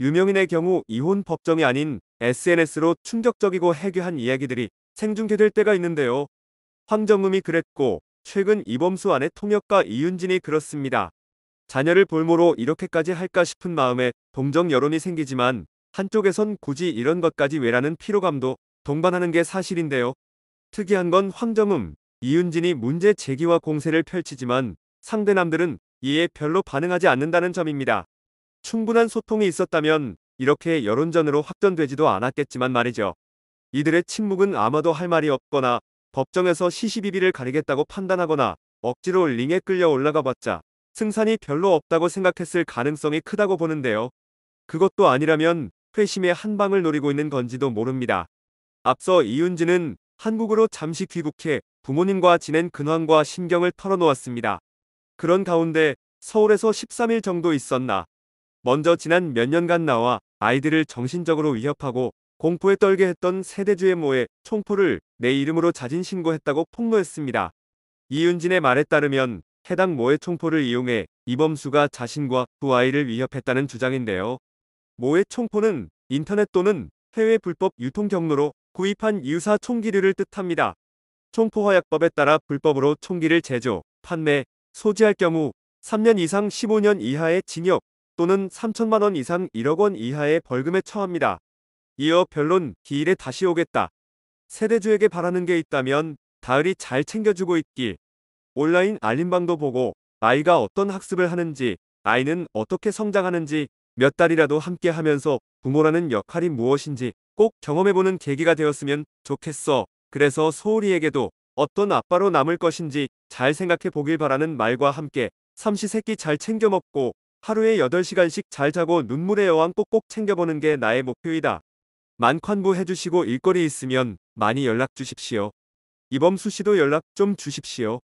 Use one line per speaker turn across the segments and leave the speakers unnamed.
유명인의 경우 이혼 법정이 아닌 SNS로 충격적이고 해괴한 이야기들이 생중계될 때가 있는데요. 황정음이 그랬고 최근 이범수 안의 통역가 이윤진이 그렇습니다. 자녀를 볼모로 이렇게까지 할까 싶은 마음에 동정 여론이 생기지만 한쪽에선 굳이 이런 것까지 왜라는 피로감도 동반하는 게 사실인데요. 특이한 건 황정음, 이윤진이 문제 제기와 공세를 펼치지만 상대남들은 이에 별로 반응하지 않는다는 점입니다. 충분한 소통이 있었다면 이렇게 여론전으로 확전되지도 않았겠지만 말이죠. 이들의 침묵은 아마도 할 말이 없거나 법정에서 시시비비를 가리겠다고 판단하거나 억지로 링에 끌려 올라가 봤자 승산이 별로 없다고 생각했을 가능성이 크다고 보는데요. 그것도 아니라면 회심의 한 방을 노리고 있는 건지도 모릅니다. 앞서 이윤진은 한국으로 잠시 귀국해 부모님과 지낸 근황과 신경을 털어놓았습니다. 그런 가운데 서울에서 13일 정도 있었나 먼저 지난 몇 년간 나와 아이들을 정신적으로 위협하고 공포에 떨게 했던 세대주의 모의 총포를 내 이름으로 자진 신고했다고 폭로했습니다. 이윤진의 말에 따르면 해당 모의 총포를 이용해 이범수가 자신과 두 아이를 위협했다는 주장인데요. 모의 총포는 인터넷 또는 해외 불법 유통 경로로 구입한 유사 총기류를 뜻합니다. 총포화약법에 따라 불법으로 총기를 제조, 판매, 소지할 경우 3년 이상 15년 이하의 징역, 또는 3천만 원 이상 1억 원 이하의 벌금에 처합니다. 이어 변론 기일에 다시 오겠다. 세대주에게 바라는 게 있다면 다을이 잘 챙겨주고 있길. 온라인 알림방도 보고 아이가 어떤 학습을 하는지 아이는 어떻게 성장하는지 몇 달이라도 함께 하면서 부모라는 역할이 무엇인지 꼭 경험해보는 계기가 되었으면 좋겠어. 그래서 소울이에게도 어떤 아빠로 남을 것인지 잘 생각해 보길 바라는 말과 함께 삼시세끼 잘 챙겨 먹고 하루에 8시간씩 잘 자고 눈물의 여왕 꼭꼭 챙겨보는 게 나의 목표이다. 만관부 해주시고 일거리 있으면 많이 연락 주십시오. 이범수 씨도 연락 좀 주십시오.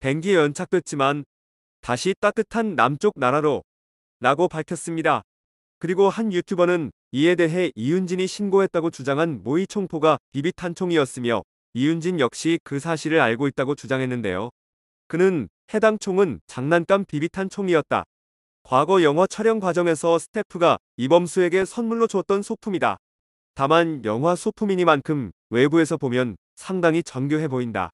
뱅기 연착됐지만 다시 따뜻한 남쪽 나라로 라고 밝혔습니다. 그리고 한 유튜버는 이에 대해 이윤진이 신고했다고 주장한 모의 총포가 비비탄총이었으며 이윤진 역시 그 사실을 알고 있다고 주장했는데요. 그는 해당 총은 장난감 비비탄 총이었다. 과거 영화 촬영 과정에서 스태프가 이범수에게 선물로 줬던 소품이다. 다만 영화 소품이니만큼 외부에서 보면 상당히 정교해 보인다.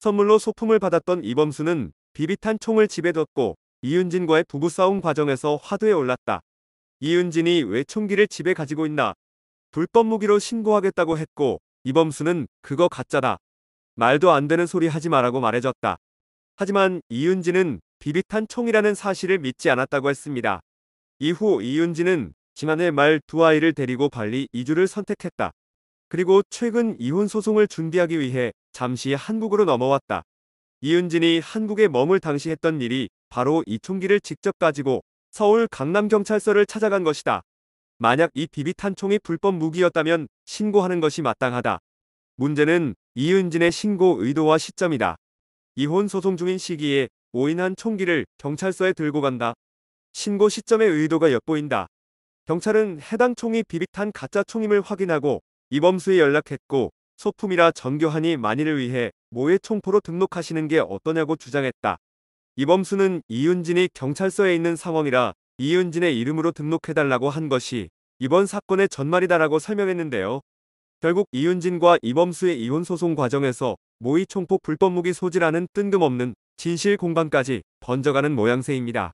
선물로 소품을 받았던 이범수는 비비탄 총을 집에 뒀고 이윤진과의 부부싸움 과정에서 화두에 올랐다. 이윤진이 왜 총기를 집에 가지고 있나? 불법 무기로 신고하겠다고 했고 이범수는 그거 가짜다. 말도 안 되는 소리 하지 말라고 말해줬다. 하지만 이윤진은 비비탄 총이라는 사실을 믿지 않았다고 했습니다. 이후 이윤진은 지난해 말 두 아이를 데리고 발리 이주를 선택했다. 그리고 최근 이혼 소송을 준비하기 위해 잠시 한국으로 넘어왔다. 이윤진이 한국에 머물 당시 했던 일이 바로 이 총기를 직접 가지고 서울 강남경찰서를 찾아간 것이다. 만약 이 비비탄 총이 불법 무기였다면 신고하는 것이 마땅하다. 문제는 이윤진의 신고 의도와 시점이다. 이혼 소송 중인 시기에 오인한 총기를 경찰서에 들고 간다. 신고 시점의 의도가 엿보인다. 경찰은 해당 총이 비비탄 가짜 총임을 확인하고 이범수에 연락했고 소품이라 정교하니 만일을 위해 모의 총포로 등록하시는 게 어떠냐고 주장했다. 이범수는 이윤진이 경찰서에 있는 상황이라 이윤진의 이름으로 등록해달라고 한 것이 이번 사건의 전말이다라고 설명했는데요. 결국 이윤진과 이범수의 이혼 소송 과정에서 모의 총포 불법 무기 소지라는 뜬금없는 진실 공방까지 번져가는 모양새입니다.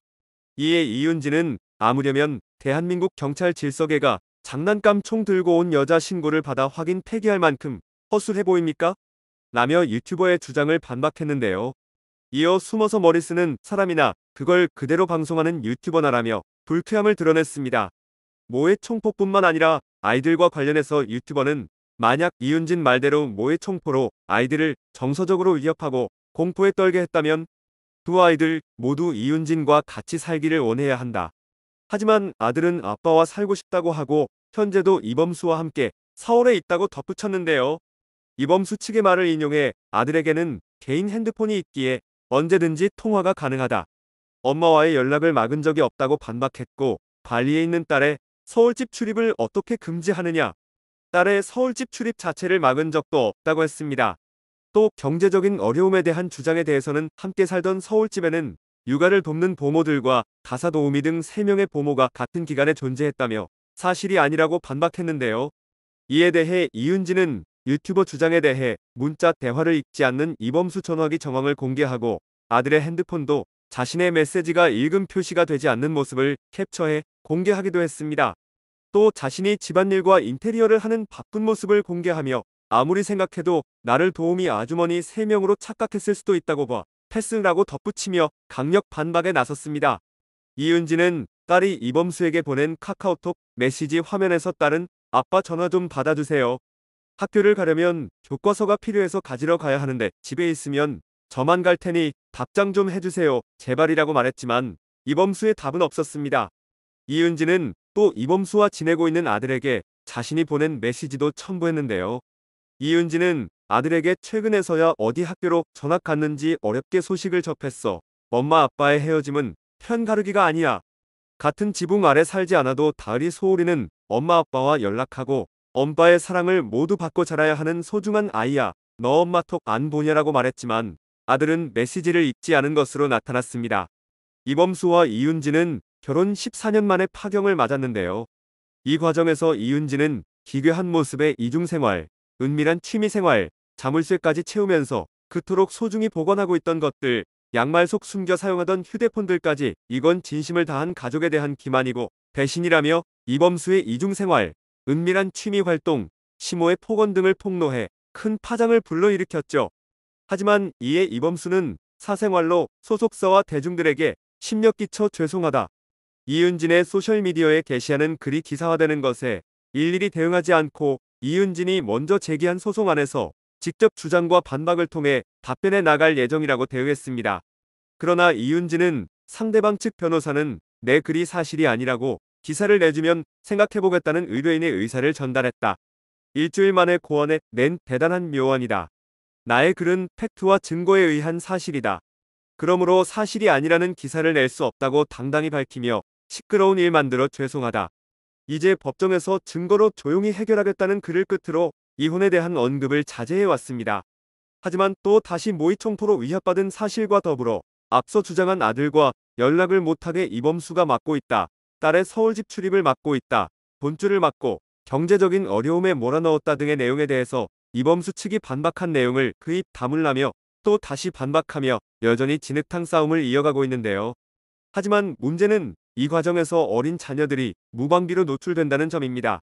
이에 이윤진은 아무려면 대한민국 경찰 질서계가 장난감 총 들고 온 여자 신고를 받아 확인 폐기할 만큼 허술해 보입니까? 라며 유튜버의 주장을 반박했는데요. 이어 숨어서 머리 쓰는 사람이나 그걸 그대로 방송하는 유튜버나라며 불쾌함을 드러냈습니다. 모의 총포뿐만 아니라 아이들과 관련해서 유튜버는 만약 이윤진 말대로 모의 총포로 아이들을 정서적으로 위협하고 공포에 떨게 했다면 두 아이들 모두 이윤진과 같이 살기를 원해야 한다. 하지만 아들은 아빠와 살고 싶다고 하고 현재도 이범수와 함께 서울에 있다고 덧붙였는데요. 이범수 측의 말을 인용해 아들에게는 개인 핸드폰이 있기에 언제든지 통화가 가능하다. 엄마와의 연락을 막은 적이 없다고 반박했고 발리에 있는 딸의 서울집 출입을 어떻게 금지하느냐. 딸의 서울집 출입 자체를 막은 적도 없다고 했습니다. 또 경제적인 어려움에 대한 주장에 대해서는 함께 살던 서울집에는 육아를 돕는 보모들과 가사도우미 등 3명의 보모가 같은 기간에 존재했다며 사실이 아니라고 반박했는데요. 이에 대해 이윤지는 유튜버 주장에 대해 문자 대화를 읽지 않는 이범수 전화기 정황을 공개하고 아들의 핸드폰도 자신의 메시지가 읽음 표시가 되지 않는 모습을 캡처해 공개하기도 했습니다. 또 자신이 집안일과 인테리어를 하는 바쁜 모습을 공개하며 아무리 생각해도 나를 도우미 아주머니 3명으로 착각했을 수도 있다고 봐 패스라고 덧붙이며 강력 반박에 나섰습니다. 이은지는 딸이 이범수에게 보낸 카카오톡 메시지 화면에서 딸은 아빠 전화 좀 받아주세요. 학교를 가려면 교과서가 필요해서 가지러 가야 하는데 집에 있으면 저만 갈 테니 답장 좀 해주세요. 제발이라고 말했지만 이범수의 답은 없었습니다. 이은지는 또 이범수와 지내고 있는 아들에게 자신이 보낸 메시지도 첨부했는데요. 이은지는 아들에게 최근에서야 어디 학교로 전학 갔는지 어렵게 소식을 접했어. 엄마 아빠의 헤어짐은 편가르기가 아니야. 같은 지붕 아래 살지 않아도 다리 소울이는 엄마 아빠와 연락하고 엄마의 사랑을 모두 받고 자라야 하는 소중한 아이야. 너 엄마 톡 안 보냐라고 말했지만 아들은 메시지를 잊지 않은 것으로 나타났습니다. 이범수와 이윤지는 결혼 14년 만에 파경을 맞았는데요. 이 과정에서 이윤지는 기괴한 모습의 이중생활, 은밀한 취미생활, 자물쇠까지 채우면서 그토록 소중히 복원하고 있던 것들, 양말 속 숨겨 사용하던 휴대폰들까지 이건 진심을 다한 가족에 대한 기만이고 배신이라며 이범수의 이중생활, 은밀한 취미활동, 심호의 폭언 등을 폭로해 큰 파장을 불러일으켰죠. 하지만 이에 이범수는 사생활로 소속사와 대중들에게 심력 끼쳐 죄송하다. 이은진의 소셜미디어에 게시하는 글이 기사화되는 것에 일일이 대응하지 않고 이은진이 먼저 제기한 소송 안에서 직접 주장과 반박을 통해 답변해 나갈 예정이라고 대응했습니다. 그러나 이윤진은 상대방 측 변호사는 내 글이 사실이 아니라고 기사를 내주면 생각해보겠다는 의뢰인의 의사를 전달했다. 일주일 만에 고언에 낸 대단한 묘안이다. 나의 글은 팩트와 증거에 의한 사실이다. 그러므로 사실이 아니라는 기사를 낼 수 없다고 당당히 밝히며 시끄러운 일 만들어 죄송하다. 이제 법정에서 증거로 조용히 해결하겠다는 글을 끝으로 이혼에 대한 언급을 자제해왔습니다. 하지만 또 다시 모의청포로 위협받은 사실과 더불어 앞서 주장한 아들과 연락을 못하게 이범수가 맡고 있다. 딸의 서울집 출입을 막고 있다. 본줄을막고 경제적인 어려움에 몰아넣었다 등의 내용에 대해서 이범수 측이 반박한 내용을 그 입 다물라며 또 다시 반박하며 여전히 진흙탕 싸움을 이어가고 있는데요. 하지만 문제는 이 과정에서 어린 자녀들이 무방비로 노출된다는 점입니다.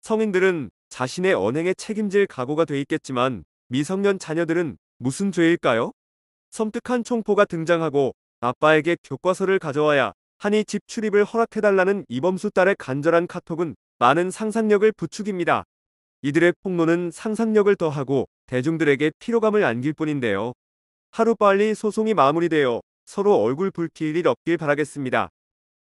성인들은 자신의 언행에 책임질 각오가 돼 있겠지만 미성년 자녀들은 무슨 죄일까요? 섬뜩한 총포가 등장하고 아빠에게 교과서를 가져와야 하니 집 출입을 허락해달라는 이범수 딸의 간절한 카톡은 많은 상상력을 부추깁니다. 이들의 폭로는 상상력을 더하고 대중들에게 피로감을 안길 뿐인데요. 하루빨리 소송이 마무리되어 서로 얼굴 붉힐 일 없길 바라겠습니다.